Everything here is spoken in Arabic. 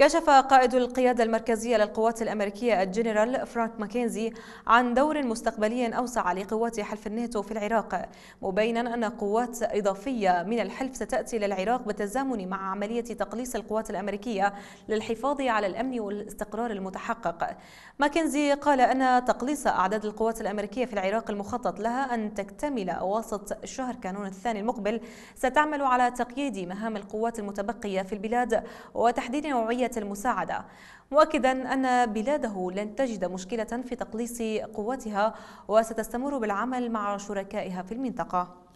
كشف قائد القيادة المركزية للقوات الأمريكية الجنرال فرانك ماكنزي عن دور مستقبلي أوسع لقوات حلف الناتو في العراق مبينا أن قوات إضافية من الحلف ستأتي للعراق بالتزامن مع عملية تقليص القوات الأمريكية للحفاظ على الأمن والاستقرار المتحقق ماكنزي قال أن تقليص أعداد القوات الأمريكية في العراق المخطط لها أن تكتمل أواسط شهر كانون الثاني المقبل ستعمل على تقييد مهام القوات المتبقية في البلاد وتحديد نوعية المساعدة مؤكدا أن بلاده لن تجد مشكلة في تقليص قوتها وستستمر بالعمل مع شركائها في المنطقة